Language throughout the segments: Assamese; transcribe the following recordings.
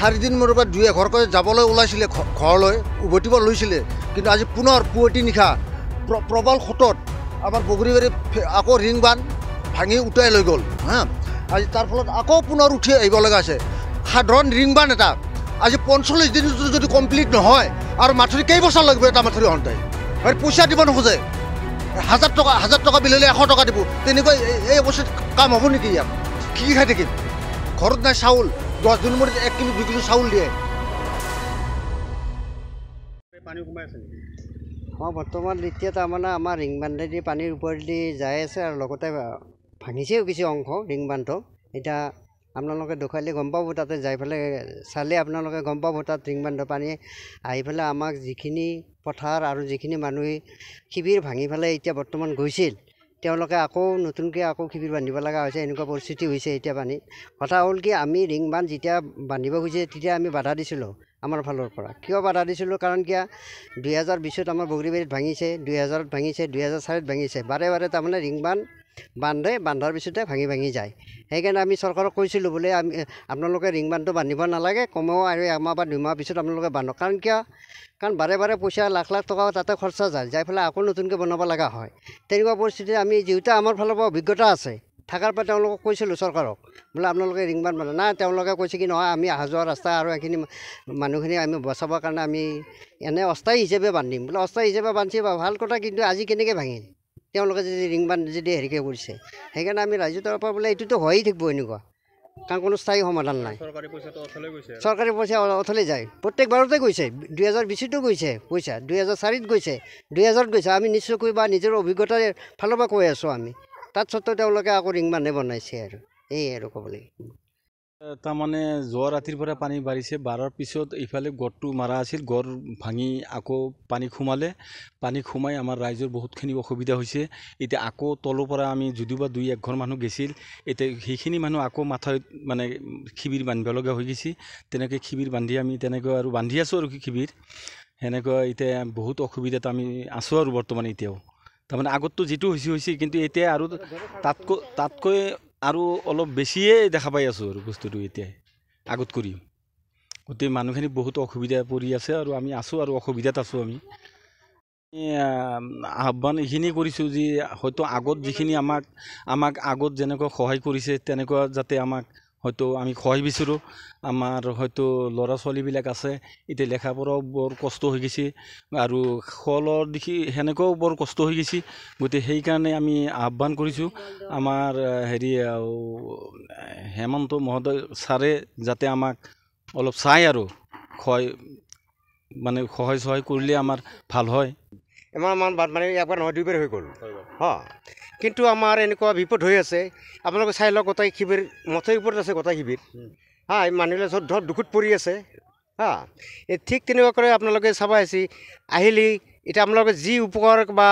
চাৰিদিন মূৰৰ পৰা দুই এঘৰ কৈ যাবলৈ ওলাইছিলে ঘৰলৈ উভতিব লৈছিলে কিন্তু আজি পুনৰ পুৱতি নিশা প্ৰবল সোঁতত আমাৰ বগৰীবাৰী আকৌ ৰিং বান ভাঙি উটুৱাই লৈ গ'ল হা আজি তাৰ ফলত আকৌ পুনৰ উঠি আহিব লগা আছে সাধাৰণ ৰিং বান এটা আজি পঞ্চল্লিছ দিন যদি কমপ্লিট নহয় আৰু মাথুৰি কেইবছৰ লাগিব এটা মাথুৰি হওঁতে আৰু পইচা দিব নোখোজে হাজাৰ টকা হাজাৰ টকা বিলালে এশ টকা দিব তেনেকৈ এই অৱস্থাত কাম হ'ব নেকি ইয়াত কি খাই থাকিম ঘৰত নাই চাউল দহ দিনৰ মূৰত এক কিলো দুই কিলো চাউল দিয়ে পানী সোমাই আছে নেকি অঁ বৰ্তমান এতিয়া তাৰমানে আমাৰ ৰিং বান্ধেদি পানীৰ ওপৰেদি যাই আছে আৰু লগতে ভাঙিছেও কিছু অংশ ৰিং বান্ধটো এতিয়া আপোনালোকে দেখুৱালে গম পাব তাতে যাই পেলাই চালে আপোনালোকে গম পাব তাত ৰিং বান্ধ পানী আহি পেলাই আমাক যিখিনি পথাৰ আৰু যিখিনি মানুহে শিবিৰ ভাঙি পেলাই এতিয়া বৰ্তমান গৈছিল তেওঁলোকে আকৌ নতুনকৈ আকৌ শিবিৰ বান্ধিব লগা হৈছে এনেকুৱা পৰিস্থিতি হৈছে এতিয়া পানীত কথা হ'ল কি আমি ৰিং বান্ধ যেতিয়া বান্ধিব খুজিছে তেতিয়া আমি বাধা দিছিলোঁ আমাৰ ফালৰ পৰা কিয় বাধা দিছিলোঁ কাৰণ কিয় দুহেজাৰ বিছত আমাৰ বগৰীবাৰীত ভাঙিছে দুহেজাৰত ভাঙিছে দুহেজাৰ চাৰিত ভাঙিছে বাৰে বাৰে তাৰমানে ৰিং বান্ধ বান্ধে বান্ধাৰ পিছতে ভাঙি ভাঙি যায় সেইকাৰণে আমি চৰকাৰক কৈছিলোঁ বোলে আমি আপোনালোকে ৰিং বান্ধটো বান্ধিব নালাগে কমেও আৰু এমাহ বা দুমাহ পিছত আপোনালোকে বান্ধক কাৰণ কিয় কাৰণ বাৰে বাৰে পইচা লাখ লাখ টকাও তাতে খৰচা যায় যাই পেলাই আকৌ নতুনকৈ বনাব লগা হয় তেনেকুৱা পৰিস্থিতিত আমি যিহেতু আমাৰ ফালৰ পৰা অভিজ্ঞতা আছে থকাৰ পৰা তেওঁলোকক কৈছিলোঁ চৰকাৰক বোলে আপোনালোকে ৰিং বান্ধ বান্ধে নাই তেওঁলোকে কৈছে কি নহয় আমি অহা যোৱা ৰাস্তা আৰু এইখিনি মানুহখিনি আমি বচাবৰ কাৰণে আমি এনে অস্থায়ী হিচাপে বান্ধিম বোলে অস্থায়ী হিচাপে বান্ধিছে ভাল কথা কিন্তু আজি কেনেকৈ ভাঙিম তেওঁলোকে যদি ৰিং বান্ধ যদি হেৰিকে কৰিছে সেইকাৰণে আমি ৰাইজৰ ৰাজ্যতৰ পৰা বোলে এইটোতো হৈয়ে থাকিব এনেকুৱা কাৰণ কোনো স্থায়ী সমাধান নাই চৰকাৰী পইচা অথলে যায় প্ৰত্যেকবাৰতে গৈছে দুই হাজাৰ বিশতো গৈছে পইচা দুই হাজাৰ চাৰিত গৈছে দুই হাজাৰত গৈছে আমি নিশ্চয়কৈ বা নিজৰ অভিজ্ঞতাৰ ফালৰ পৰা কৈ আছোঁ আমি তাত স্বত্বেও তেওঁলোকে আকৌ ৰিং বান্ধে বনাইছে আৰু এই আৰু ক'বলৈ তাৰমানে যোৱা ৰাতিৰ পৰা পানী বাঢ়িছে বাঢ়াৰ পিছত ইফালে গড়টো মাৰা আছিল গড় ভাঙি আকৌ পানী সোমালে পানী সোমাই আমাৰ ৰাইজৰ বহুতখিনি অসুবিধা হৈছে এতিয়া আকৌ তলৰ পৰা আমি যদিওবা দুই একঘৰ মানুহ গৈছিল এতিয়া সেইখিনি মানুহ আকৌ মাথাত মানে শিবিৰ বান্ধিব লগা হৈ গৈছে তেনেকৈ শিবিৰ বান্ধি আমি তেনেকৈ আৰু বান্ধি আছোঁ আৰু শিবিৰ সেনেকৈ এতিয়া বহুত অসুবিধাত আমি আছোঁ আৰু বৰ্তমান এতিয়াও তাৰমানে আগততো যিটো হৈছে হৈছে কিন্তু এতিয়া আৰু তাতকৈ তাতকৈ আৰু অলপ বেছিয়ে দেখা পাই আছোঁ আৰু বস্তুটো এতিয়াই আগত কৰি গোটেই মানুহখিনি বহুত অসুবিধা পৰি আছে আৰু আমি আছোঁ আৰু অসুবিধাত আছোঁ আমি আহ্বান এইখিনি কৰিছোঁ যে হয়তো আগত যিখিনি আমাক আমাক আগত যেনেকুৱা সহায় কৰিছে তেনেকুৱা যাতে আমাক হয়তো আমি খুৱাই বিচাৰোঁ আমাৰ হয়তো ল'ৰা ছোৱালীবিলাক আছে এতিয়া লেখা লেখাপঢ়াও বৰ কষ্ট হৈ গৈছে আৰু খলৰ দিশে সেনেকৈও বৰ কষ্ট হৈ গৈছে গতিকে সেইকাৰণে আমি আহ্বান কৰিছোঁ আমাৰ হেৰি হেমন্ত মহোদয় ছাৰে যাতে আমাক অলপ চায় আৰু খুৱাই মানে সহায় চহায় কৰিলে আমাৰ ভাল হয় বাট মানে ইয়াৰপৰা নহয় দুইবাৰ হৈ গ'ল হয় কিন্তু আমাৰ এনেকুৱা বিপদ হৈ আছে আপোনালোকে চাই লওক গোটাই শিবিৰ মথৰ ওপৰত আছে গোটাই শিবিৰ হা মানুহে ধৰ দুখত পৰি আছে হা এই ঠিক তেনেকুৱাকৈ আপোনালোকে চাব আহিছে আহিলে এতিয়া আপোনালোকে যি উপকাৰ বা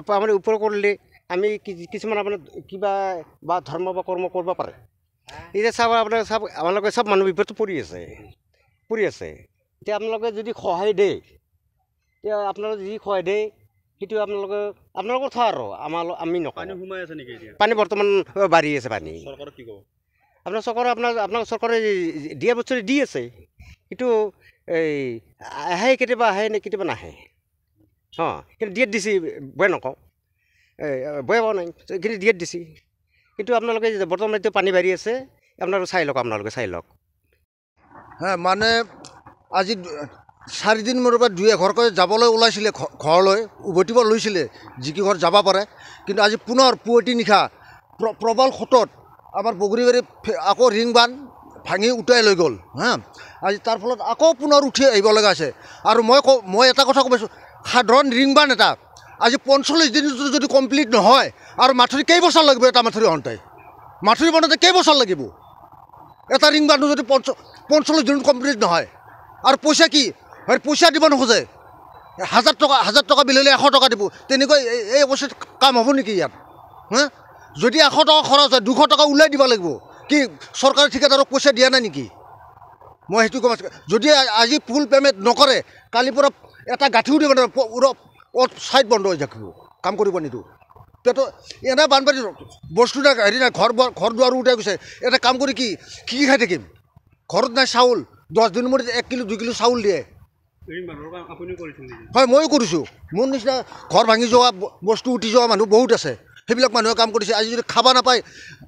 আপুনি উপকাৰ কৰিলে আমি কিছুমান আপোনাৰ কিবা বা ধৰ্ম বা কৰ্ম কৰিব পাৰে এতিয়া চাব আপোনালোকে চাব আপোনালোকে চব মানুহ বিপদটো পৰি আছে পৰি আছে এতিয়া আপোনালোকে যদি সহায় দিয়ে এতিয়া আপোনালোকে যি খুৱাই দেই সেইটো আপোনালোকে আপোনালোকৰ কথা আৰু আমাৰ আমি নকৰোঁ সোমাই আছে নেকি পানী বৰ্তমান বাঢ়ি আছে পানী চৰকাৰক কি ক'ব আপোনাৰ চৰকাৰে আপোনাৰ আপোনালোকৰ চৰকাৰে দিয়া বস্তুৰে দি আছে কিন্তু এই আহে কেতিয়াবা আহে নে কেতিয়াবা নাহে অঁ কিন্তু ডিয়েট দিছে বয়ে নকওঁ এই বয়ে বাৰু নাই কিন্তু দিয়ে দিছে কিন্তু আপোনালোকে বৰ্তমান এতিয়া পানী বাঢ়ি আছে আপোনালোকে চাই লওক আপোনালোকে চাই লওক হা মানে আজি চাৰিদিন মূৰৰ পৰা দুই এঘৰকৈ যাবলৈ ওলাইছিলে ঘৰলৈ উভতিব লৈছিলে যিকি ঘৰ যাব পাৰে কিন্তু আজি পুনৰ পুৱতি নিশা প্ৰবল সোঁতত আমাৰ বগৰীবাৰী আকৌ ৰিং বান ভাঙি উটুৱাই লৈ গ'ল হা আজি তাৰ ফলত আকৌ পুনৰ উঠি আহিব লগা আছে আৰু মই কওঁ মই এটা কথা কৈছোঁ সাধাৰণ ৰিং বান এটা আজি পঞ্চল্লিছ দিনটো যদি কমপ্লিট নহয় আৰু মাথুৰি কেইবছৰ লাগিব এটা মাথুৰি অন্তাই মাথুৰি বনাওঁতে কেইবছৰ লাগিব এটা ৰিং বানটো যদি পঞ্চ পঞ্চল্লিছ দিনত কমপ্লিট নহয় আৰু পইচা কি হয় পইচা দিব নোখোজে হাজাৰ টকা হাজাৰ টকা বিলালে এশ টকা দিব তেনেকৈ এই অৱশ্যে কাম হ'ব নেকি ইয়াত হা যদি এশ টকা খৰচ হয় দুশ টকা ওলাই দিব লাগিব কি চৰকাৰী ঠিকাদাৰক পইচা দিয়া নাই নেকি মই সেইটো ক'ম যদি আজি ফুল পে'মেণ্ট নকৰে কালিৰ পৰা এটা গাঁঠিও দিব ছাইড বন্ধ হৈ থাকিব কাম কৰিব নিদিওঁ তেতো এনেই বানপানী বস্তু নাই হেৰি নাই ঘৰ বৰ ঘৰ দুৱাৰো উঠাই গৈছে এটা কাম কৰি কি কি খাই থাকিম ঘৰত নাই চাউল দহদিনৰ মূৰত এক কিলো দুই কিলো চাউল দিয়ে হয় ময়ো কৰিছোঁ মোৰ নিচিনা ঘৰ ভাঙি যোৱা বস্তু উঠি যোৱা মানুহ বহুত আছে সেইবিলাক মানুহে কাম কৰিছে আজি যদি খাবা নাপায়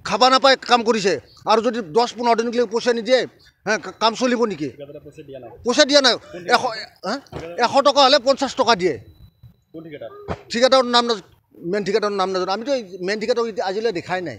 খাবা নাপায় কাম কৰিছে আৰু যদি দহ পোন্ধৰ দিনক লৈ পইচা নিদিয়ে কাম চলিব নেকি পইচা দিয়া নাই এশ এশ টকা হ'লে পঞ্চাছ টকা দিয়ে ঠিকাদাৰৰ নাম নাজানো মেইন ঠিকাদাৰৰ নাম নাজানো আমিতো মেইন ঠিকাদাৰক আজিলৈ দেখাই নাই